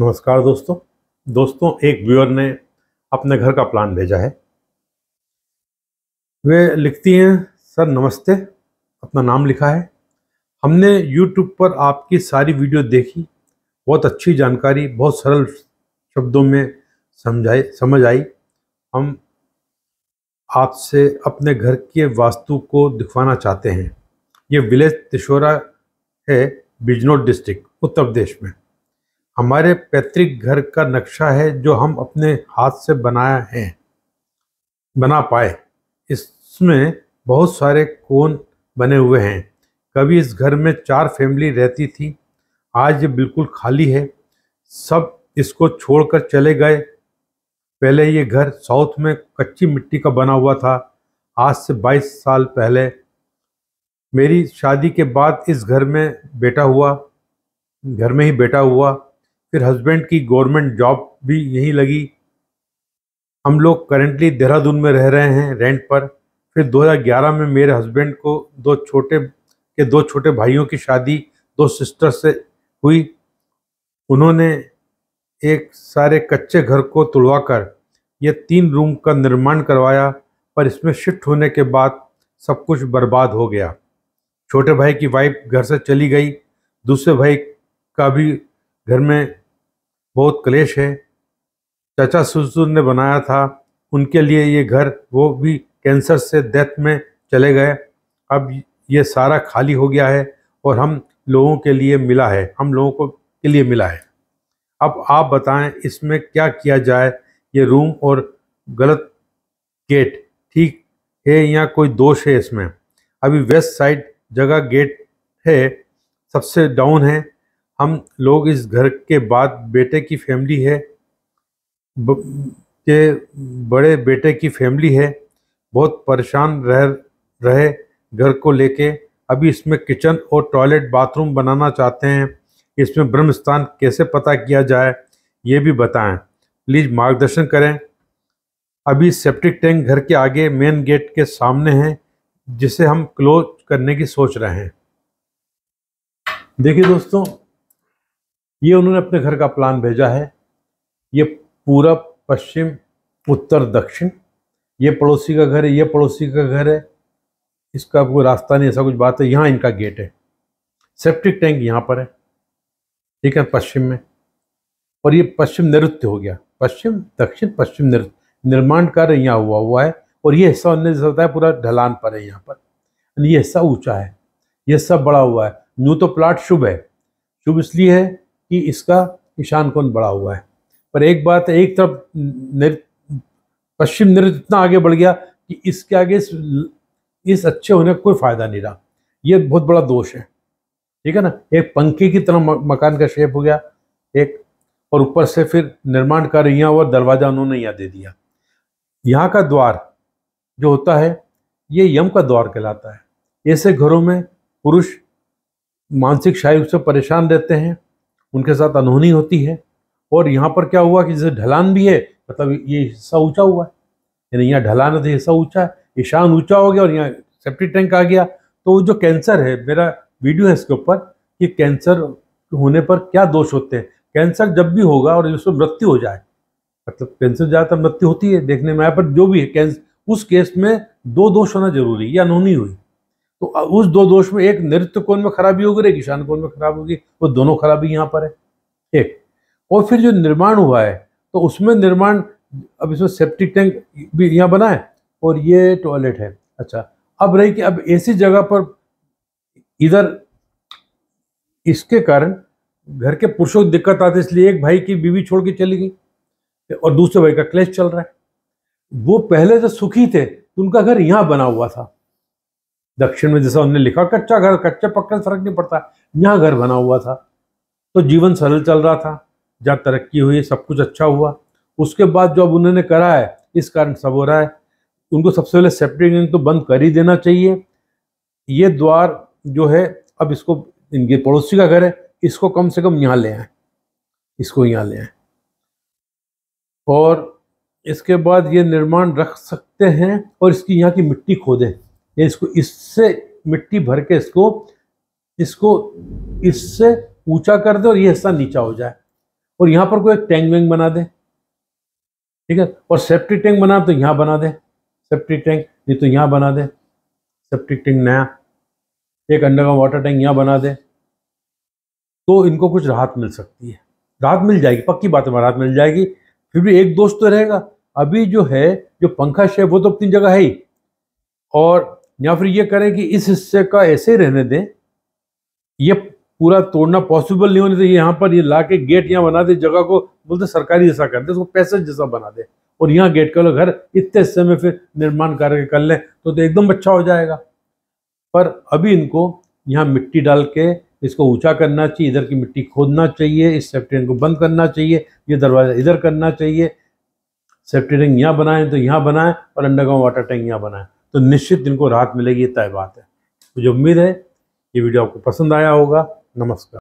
नमस्कार दोस्तों दोस्तों एक व्यूअर ने अपने घर का प्लान भेजा है वे लिखती हैं सर नमस्ते अपना नाम लिखा है हमने यूट्यूब पर आपकी सारी वीडियो देखी बहुत अच्छी जानकारी बहुत सरल शब्दों में समझाई समझ आई हम आपसे अपने घर के वास्तु को दिखवाना चाहते हैं ये विलेज तिशोरा है बिजनौर डिस्ट्रिक्ट उत्तर प्रदेश में हमारे पैतृक घर का नक्शा है जो हम अपने हाथ से बनाया है बना पाए इसमें बहुत सारे कोन बने हुए हैं कभी इस घर में चार फैमिली रहती थी आज ये बिल्कुल खाली है सब इसको छोड़कर चले गए पहले ये घर साउथ में कच्ची मिट्टी का बना हुआ था आज से 22 साल पहले मेरी शादी के बाद इस घर में बेटा हुआ घर में ही बेटा हुआ फिर हस्बैंड की गवर्नमेंट जॉब भी यहीं लगी हम लोग करेंटली देहरादून में रह रहे हैं रेंट पर फिर 2011 में मेरे हस्बैंड को दो छोटे के दो छोटे भाइयों की शादी दो सिस्टर से हुई उन्होंने एक सारे कच्चे घर को तुड़वा कर यह तीन रूम का निर्माण करवाया पर इसमें शिफ्ट होने के बाद सब कुछ बर्बाद हो गया छोटे भाई की वाइफ घर से चली गई दूसरे भाई का भी घर में बहुत क्लेश है चाचा ससुर ने बनाया था उनके लिए ये घर वो भी कैंसर से डेथ में चले गए अब ये सारा खाली हो गया है और हम लोगों के लिए मिला है हम लोगों को के लिए मिला है अब आप बताएं इसमें क्या किया जाए ये रूम और गलत गेट ठीक है या कोई दोष है इसमें अभी वेस्ट साइड जगह गेट है सबसे डाउन है हम लोग इस घर के बाद बेटे की फैमिली है के बड़े बेटे की फैमिली है बहुत परेशान रह रहे घर को लेके अभी इसमें किचन और टॉयलेट बाथरूम बनाना चाहते हैं इसमें ब्रह्म स्थान कैसे पता किया जाए ये भी बताएं प्लीज़ मार्गदर्शन करें अभी सेप्टिक टैंक घर के आगे मेन गेट के सामने है जिसे हम क्लोज करने की सोच रहे हैं देखिए दोस्तों ये उन्होंने अपने घर का प्लान भेजा है ये पूरा पश्चिम उत्तर दक्षिण ये पड़ोसी का घर है ये पड़ोसी का घर है इसका कोई रास्ता नहीं ऐसा कुछ बात है यहाँ इनका गेट है सेप्टिक टैंक यहाँ पर है ठीक है पश्चिम में और ये पश्चिम नृत्य हो गया पश्चिम दक्षिण पश्चिम नृत्य निर्माण कार्य यहाँ हुआ हुआ है और ये हिस्सा जैसा होता है पूरा ढलान पर है यहाँ पर ये हिस्सा ऊंचा है ये हिस्सा बड़ा हुआ है यूँ तो प्लाट शुभ है शुभ इसलिए है कि इसका निशान कौन बड़ा हुआ है पर एक बात एक तरफ पश्चिम नृत्य इतना आगे बढ़ गया कि इसके आगे इस, इस अच्छे होने का कोई फ़ायदा नहीं रहा यह बहुत बड़ा दोष है ठीक है ना एक पंखे की तरह मकान का शेप हो गया एक और ऊपर से फिर निर्माण कार्य यहाँ हुआ दरवाज़ा उन्होंने यहाँ दे दिया यहाँ का द्वार जो होता है ये यम का द्वार कहलाता है ऐसे घरों में पुरुष मानसिक शायु से परेशान रहते हैं उनके साथ अनहोनी होती है और यहाँ पर क्या हुआ कि जैसे ढलान भी है मतलब ये हिस्सा ऊंचा हुआ है यानी यहाँ ढलान है हिस्सा ऊंचा है ईशान ऊंचा हो गया और यहाँ सेप्टिक टैंक आ गया तो जो कैंसर है मेरा वीडियो है इसके ऊपर कि कैंसर होने पर क्या दोष होते हैं कैंसर जब भी होगा और उसमें मृत्यु हो जाए मतलब कैंसर ज़्यादातर मृत्यु होती है देखने में आया पर जो भी है कैंसर उस केस में दो दोष होना जरूरी है या अनहोनी हुई तो उस दो दोष में एक नृत्य कोण में खराबी होगी एक ईशान कोण में खराब होगी वो दोनों खराबी यहाँ पर है एक और फिर जो निर्माण हुआ है तो उसमें निर्माण अब इसमें सेप्टिक टैंक भी यहाँ बना है और ये टॉयलेट है अच्छा अब रही कि अब ऐसी जगह पर इधर इसके कारण घर के पुरुषों को दिक्कत आती इसलिए एक भाई की बीवी छोड़ के चली गई और दूसरे भाई का क्लेश चल रहा है वो पहले से तो सुखी थे तो उनका घर यहाँ बना हुआ था दक्षिण में जैसा उन्होंने लिखा कच्चा घर कच्चे पक्का फर्क नहीं पड़ता यहाँ घर बना हुआ था तो जीवन सरल चल रहा था जहाँ तरक्की हुई सब कुछ अच्छा हुआ उसके बाद जो अब उन्होंने करा है इस कारण सब हो रहा है उनको सबसे पहले सेप्टिक टैंक तो बंद कर ही देना चाहिए ये द्वार जो है अब इसको इनके पड़ोसी का घर है इसको कम से कम यहाँ ले आए इसको यहाँ ले आए और इसके बाद ये निर्माण रख सकते हैं और इसकी यहाँ की मिट्टी खोदें या इसको इससे मिट्टी भर के इसको इसको इससे ऊंचा कर दे और ये हिस्सा नीचा हो जाए और यहाँ पर कोई एक टैंक वैंक बना दे ठीक है और सेप्टिक टैंक बना तो यहाँ बना दे सेप्टिक टैंक नहीं तो यहाँ बना दे सेप्टिक टैंक नया एक अंडरग्राउंड वाटर टैंक यहाँ बना दे तो इनको कुछ राहत मिल सकती है राहत मिल जाएगी पक्की बात है राहत मिल जाएगी फिर भी एक दोस्त तो रहेगा अभी जो है जो पंखा शेप वो तो अपनी जगह है ही और या फिर ये करें कि इस हिस्से का ऐसे रहने दें ये पूरा तोड़ना पॉसिबल नहीं होने चाहिए यहाँ पर ये ला के गेट यहाँ बना दे जगह को बोलते सरकारी जैसा कर दे उसको पैसेज जैसा बना दे और यहाँ गेट कर लो घर इतने हिस्से में फिर निर्माण कार्य कर लें तो, तो एकदम अच्छा हो जाएगा पर अभी इनको यहाँ मिट्टी डाल के इसको ऊंचा करना चाहिए इधर की मिट्टी खोदना चाहिए इस सेफ्टी को बंद करना चाहिए ये दरवाज़ा इधर करना चाहिए सेफ्टी टैंक यहाँ बनाएं तो यहाँ बनाएं और अंडरग्राउंड वाटर टैंक यहाँ बनाएं तो निश्चित इनको राहत मिलेगी ये तय बात है मुझे उम्मीद है ये वीडियो आपको पसंद आया होगा नमस्कार